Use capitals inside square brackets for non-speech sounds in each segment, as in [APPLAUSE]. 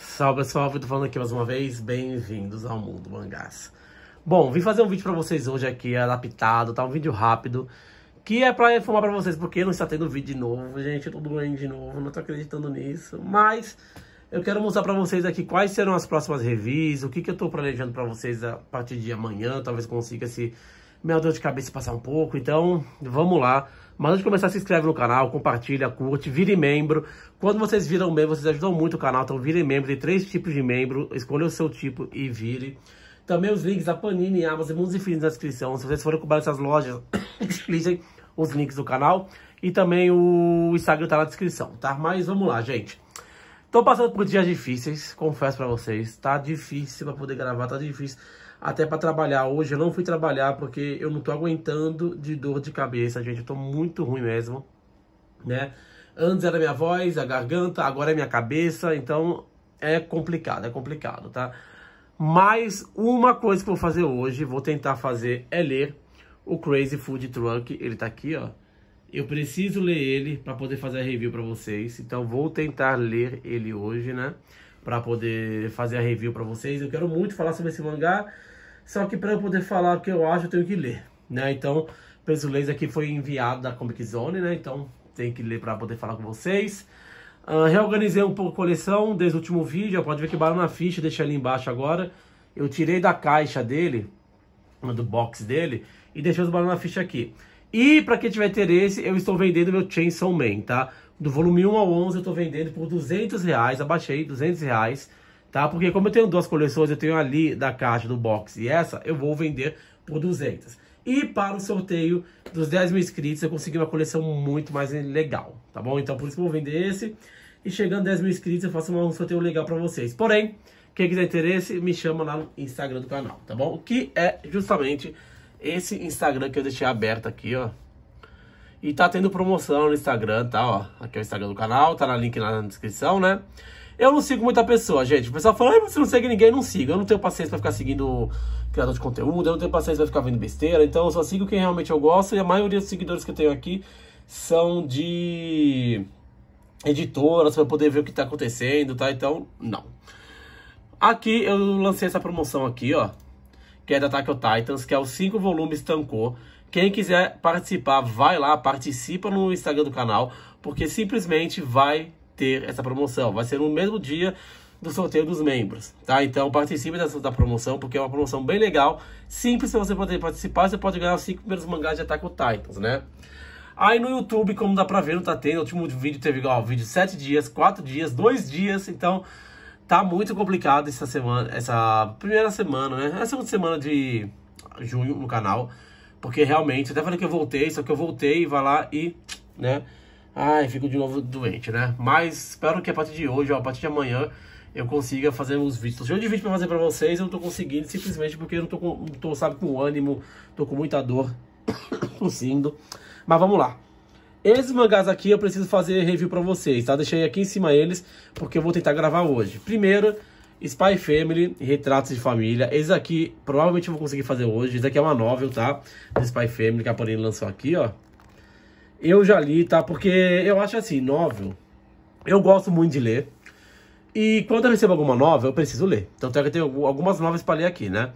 Salve pessoal, tô falando aqui mais uma vez, bem-vindos ao Mundo Mangás. Bom, vim fazer um vídeo pra vocês hoje aqui, adaptado, tá? Um vídeo rápido, que é pra informar pra vocês, porque não está tendo vídeo de novo, gente, eu tô de novo, não tô acreditando nisso, mas eu quero mostrar pra vocês aqui quais serão as próximas revistas, o que que eu tô planejando pra vocês a partir de amanhã, talvez consiga se minha dor de cabeça passar um pouco, então vamos lá mas antes de começar, se inscreve no canal, compartilha, curte, vire membro. Quando vocês viram membro, vocês ajudam muito o canal, então vire membro. Tem três tipos de membro, escolha o seu tipo e vire. Também os links da Panini, Amazon e muitos infinitos na descrição. Se vocês forem comprar essas lojas, [COUGHS] explicem os links do canal. E também o Instagram tá na descrição, tá? Mas vamos lá, gente. Tô passando por dias difíceis, confesso pra vocês. Tá difícil pra poder gravar, tá difícil até para trabalhar. Hoje eu não fui trabalhar porque eu não tô aguentando de dor de cabeça, gente. Eu tô muito ruim mesmo, né? Antes era minha voz, a garganta, agora é minha cabeça, então é complicado, é complicado, tá? Mas uma coisa que eu vou fazer hoje, vou tentar fazer, é ler o Crazy Food Truck. Ele tá aqui, ó. Eu preciso ler ele para poder fazer a review para vocês. Então vou tentar ler ele hoje, né? para poder fazer a review para vocês. Eu quero muito falar sobre esse mangá, só que para eu poder falar o que eu acho, eu tenho que ler, né? Então, Peso Laser aqui foi enviado da Comic Zone, né? Então, tem que ler para poder falar com vocês. Uh, reorganizei um pouco a coleção desde o último vídeo, pode ver que barulho na ficha, deixei ali embaixo agora. Eu tirei da caixa dele, do box dele, e deixei os barulho na ficha aqui. E para quem tiver interesse, eu estou vendendo meu Chainsaw Man, tá? do volume 1 ao 11 eu estou vendendo por 200 reais, abaixei 200 reais, tá? Porque como eu tenho duas coleções, eu tenho ali da caixa do box e essa, eu vou vender por 200. E para o sorteio dos 10 mil inscritos, eu consegui uma coleção muito mais legal, tá bom? Então por isso que eu vou vender esse. E chegando a 10 mil inscritos, eu faço um sorteio legal para vocês. Porém, quem quiser interesse, me chama lá no Instagram do canal, tá bom? Que é justamente esse Instagram que eu deixei aberto aqui, ó. E tá tendo promoção no Instagram, tá? Ó, aqui é o Instagram do canal, tá na link na descrição, né? Eu não sigo muita pessoa, gente. O pessoal fala, ah, você não segue ninguém, não sigo. Eu não tenho paciência pra ficar seguindo criador de conteúdo, eu não tenho paciência pra ficar vendo besteira. Então eu só sigo quem realmente eu gosto e a maioria dos seguidores que eu tenho aqui são de editoras pra poder ver o que tá acontecendo, tá? Então, não. Aqui eu lancei essa promoção aqui, ó. Que é da Attack on Titans, que é os 5 volumes Tankô. Quem quiser participar, vai lá, participa no Instagram do canal, porque simplesmente vai ter essa promoção. Vai ser no mesmo dia do sorteio dos membros, tá? Então participe dessa, da promoção, porque é uma promoção bem legal, simples para você poder participar, você pode ganhar os 5 primeiros mangás de Attack on Titans, né? Aí no YouTube, como dá pra ver, não tá tendo, o último vídeo teve, ó, vídeo 7 dias, 4 dias, 2 dias, então tá muito complicado essa semana, essa primeira semana, né? A segunda semana de junho no canal, porque realmente, até falei que eu voltei, só que eu voltei e vai lá e, né? Ai, fico de novo doente, né? Mas espero que a partir de hoje, ó, a partir de amanhã, eu consiga fazer os vídeos. Tô cheio de vídeo pra fazer pra vocês, eu não tô conseguindo, simplesmente porque eu não tô, com, não tô sabe, com ânimo, tô com muita dor, [COUGHS] tossindo. Mas vamos lá. Esses mangás aqui eu preciso fazer review pra vocês, tá? Deixei aqui em cima eles, porque eu vou tentar gravar hoje. Primeiro, Spy Family, Retratos de Família. Esse aqui, provavelmente eu vou conseguir fazer hoje. Esse aqui é uma novel, tá? De Spy Family que a Panini lançou aqui, ó. Eu já li, tá? Porque eu acho assim, novel... Eu gosto muito de ler. E quando eu recebo alguma novel, eu preciso ler. Então tem algumas novas para ler aqui, né?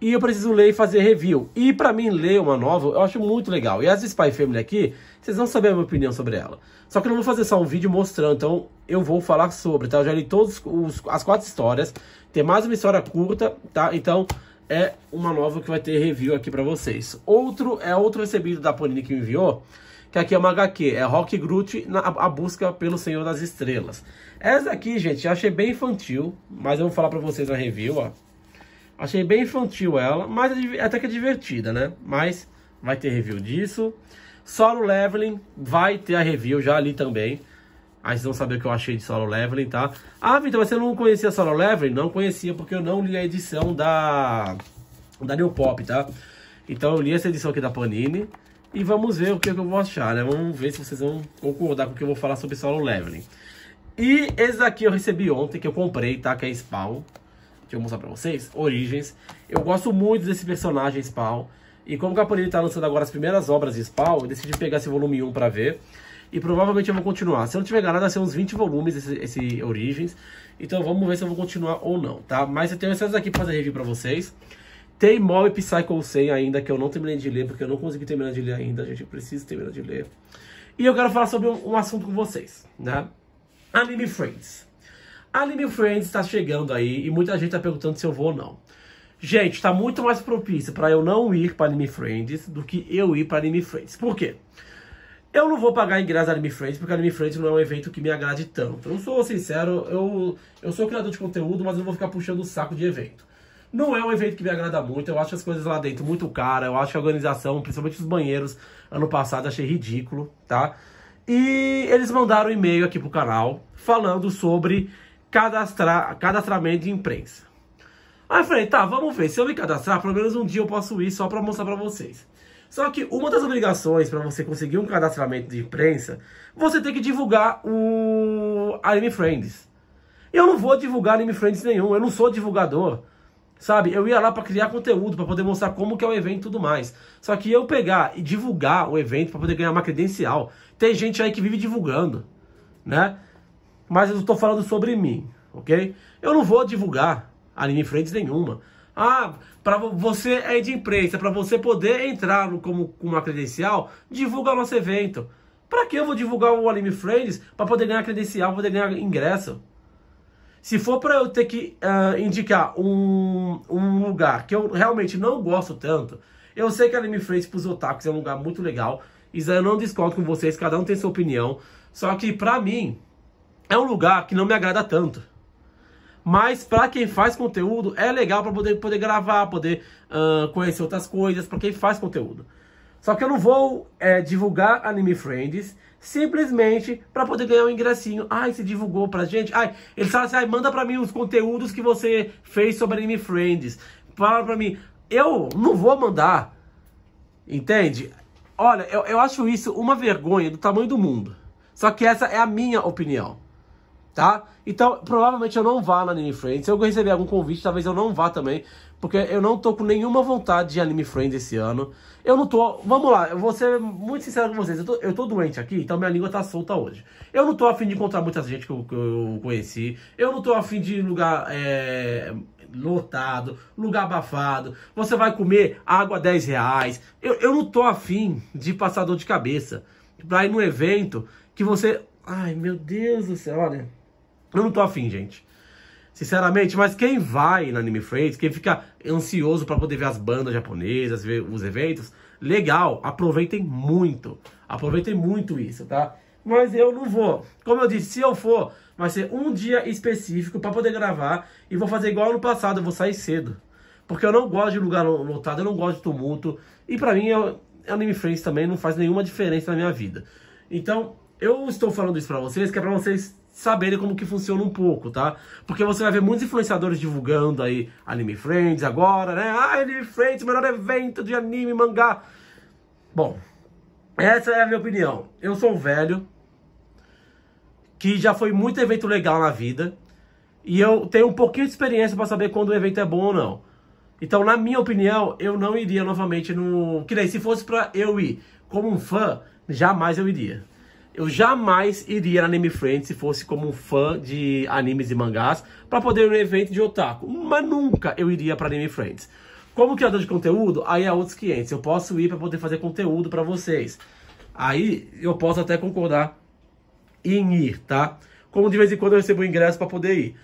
e eu preciso ler e fazer review. E para mim, ler uma novel eu acho muito legal. E essa Spy Family aqui, vocês vão saber a minha opinião sobre ela. Só que eu não vou fazer só um vídeo mostrando, então eu vou falar sobre, tá? Eu já li todas as quatro histórias, tem mais uma história curta, tá? Então é uma novel que vai ter review aqui para vocês. Outro é outro recebido da Panini que me enviou, que aqui é uma HQ, é Rock Groot, na, a busca pelo Senhor das Estrelas. Essa aqui, gente, eu achei bem infantil, mas eu vou falar para vocês na review, ó. Achei bem infantil ela, mas é até que é divertida, né? Mas vai ter review disso. Solo Leveling vai ter a review já ali também. Aí vocês vão saber o que eu achei de Solo Leveling, tá? Ah, Vitor, você não conhecia Solo Leveling? Não conhecia porque eu não li a edição da, da New Pop, tá? Então eu li essa edição aqui da Panini. E vamos ver o que, é que eu vou achar, né? Vamos ver se vocês vão concordar com o que eu vou falar sobre Solo Leveling. E esse aqui eu recebi ontem, que eu comprei, tá? Que é Spawn que eu vou mostrar pra vocês, Origens. Eu gosto muito desse personagem Spawn. E como o Caponini tá lançando agora as primeiras obras de Spawn, eu decidi pegar esse volume 1 pra ver. E provavelmente eu vou continuar. Se eu não tiver enganado, vai ser uns 20 volumes esse, esse Origens. Então vamos ver se eu vou continuar ou não, tá? Mas eu tenho essas aqui pra fazer review pra vocês. Tem Mob Psycho 100 ainda, que eu não terminei de ler, porque eu não consegui terminar de ler ainda, gente. Eu preciso terminar de ler. E eu quero falar sobre um, um assunto com vocês, né? Anime Friends. Anime Friends está chegando aí e muita gente está perguntando se eu vou ou não. Gente, está muito mais propício para eu não ir para Anime Friends do que eu ir para Anime Friends. Por quê? Eu não vou pagar ingresso Anime Friends, porque a Anime Friends não é um evento que me agrade tanto. Eu sou sincero, eu, eu sou criador de conteúdo, mas eu não vou ficar puxando o saco de evento. Não é um evento que me agrada muito, eu acho as coisas lá dentro muito cara, eu acho a organização, principalmente os banheiros, ano passado achei ridículo, tá? E eles mandaram um e-mail aqui pro canal falando sobre cadastrar, cadastramento de imprensa. Aí eu falei, tá, vamos ver, se eu me cadastrar, pelo menos um dia eu posso ir só para mostrar para vocês. Só que uma das obrigações para você conseguir um cadastramento de imprensa, você tem que divulgar o Anime Friends. Eu não vou divulgar Anime Friends nenhum, eu não sou divulgador. Sabe, eu ia lá para criar conteúdo, para poder mostrar como que é o evento e tudo mais. Só que eu pegar e divulgar o evento para poder ganhar uma credencial, tem gente aí que vive divulgando, né? mas eu estou falando sobre mim, ok? Eu não vou divulgar a anime Friends nenhuma. Ah, para você é de imprensa, para você poder entrar no, como com uma credencial, divulga nosso evento. Para que eu vou divulgar o Anime Friends para poder ganhar credencial, poder ganhar ingresso? Se for para eu ter que uh, indicar um, um lugar que eu realmente não gosto tanto, eu sei que Anime Friends para os otakus é um lugar muito legal. Isso eu não discordo com vocês, cada um tem sua opinião. Só que para mim, é um lugar que não me agrada tanto. Mas para quem faz conteúdo é legal para poder, poder gravar, poder uh, conhecer outras coisas, para quem faz conteúdo. Só que eu não vou é, divulgar Anime Friends simplesmente para poder ganhar um ingressinho. Ai, se divulgou pra gente. Ai, ele fala, assim, ai, manda pra mim os conteúdos que você fez sobre Anime Friends. Fala pra mim. Eu não vou mandar. Entende? Olha, eu, eu acho isso uma vergonha do tamanho do mundo. Só que essa é a minha opinião tá? Então, provavelmente eu não vá na Anime Friends. Se eu receber algum convite, talvez eu não vá também, porque eu não tô com nenhuma vontade de Anime Friends esse ano. Eu não tô. Vamos lá, eu vou ser muito sincero com vocês. Eu tô, eu tô doente aqui, então minha língua tá solta hoje. Eu não tô afim de encontrar muita gente que eu, que eu conheci. Eu não tô afim de lugar. É, lotado, lugar abafado, você vai comer água 10 reais. Eu, eu não tô afim de passar dor de cabeça pra ir num evento que você. Ai meu Deus do céu, olha. Eu não tô afim, gente. Sinceramente, mas quem vai na Anime Friends, quem fica ansioso para poder ver as bandas japonesas, ver os eventos, legal, aproveitem muito. Aproveitem muito isso, tá? Mas eu não vou. Como eu disse, se eu for, vai ser um dia específico para poder gravar e vou fazer igual no passado, eu vou sair cedo. Porque eu não gosto de lugar lotado, eu não gosto de tumulto. E para mim, eu, Anime Friends também não faz nenhuma diferença na minha vida. Então, eu estou falando isso para vocês, que é para vocês saberem como que funciona um pouco, tá? Porque você vai ver muitos influenciadores divulgando aí Anime Friends agora, né? Ah, Anime Friends, melhor evento de anime, mangá. Bom, essa é a minha opinião. Eu sou um velho que já foi muito evento legal na vida e eu tenho um pouquinho de experiência para saber quando o evento é bom ou não. Então, na minha opinião, eu não iria novamente no... Que nem se fosse pra eu ir como um fã, jamais eu iria eu jamais iria na Anime Friends se fosse como um fã de animes e mangás para poder ir no evento de otaku. Mas nunca eu iria para Anime Friends. Como criador de conteúdo, aí é outros 500. Eu posso ir para poder fazer conteúdo para vocês. Aí eu posso até concordar em ir, tá? Como de vez em quando eu recebo ingresso para poder ir.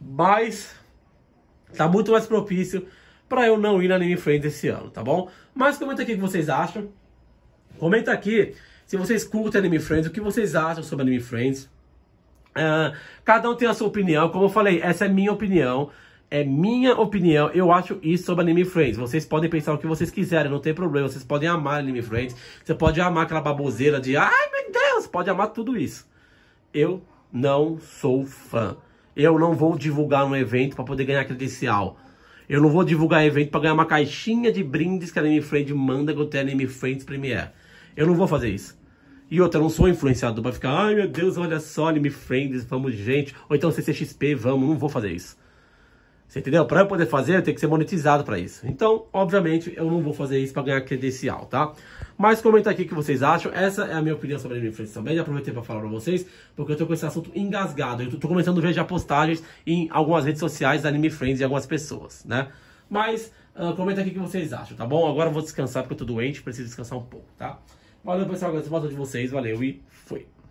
Mas tá muito mais propício para eu não ir na Anime Friends esse ano, tá bom? Mas comenta aqui o que vocês acham. Comenta aqui se vocês curtem Anime Friends, o que vocês acham sobre Anime Friends. Uh, cada um tem a sua opinião, como eu falei, essa é minha opinião. É minha opinião, eu acho isso sobre Anime Friends. Vocês podem pensar o que vocês quiserem, não tem problema. Vocês podem amar Anime Friends, você pode amar aquela baboseira de ai meu Deus, pode amar tudo isso. Eu não sou fã. Eu não vou divulgar um evento para poder ganhar credencial. Eu não vou divulgar evento para ganhar uma caixinha de brindes que a Anime Friends manda que eu tenho Anime Friends Premiere. Eu não vou fazer isso. E outra, não sou influenciado para ficar, ai meu Deus, olha só, anime friends, vamos, gente. Ou então CCXP, vamos, não vou fazer isso. Você entendeu? Para eu poder fazer, eu tenho que ser monetizado para isso. Então, obviamente, eu não vou fazer isso para ganhar credencial, tá? Mas comenta aqui o que vocês acham. Essa é a minha opinião sobre a friends influência também. Aproveitei para falar para vocês, porque eu tô com esse assunto engasgado. Eu tô começando a ver já postagens em algumas redes sociais da Anime Friends e algumas pessoas, né? Mas, uh, comenta aqui o que vocês acham, tá bom? Agora eu vou descansar porque eu tô doente, preciso descansar um pouco, tá? Valeu, pessoal. Gosto de vocês. Valeu e fui.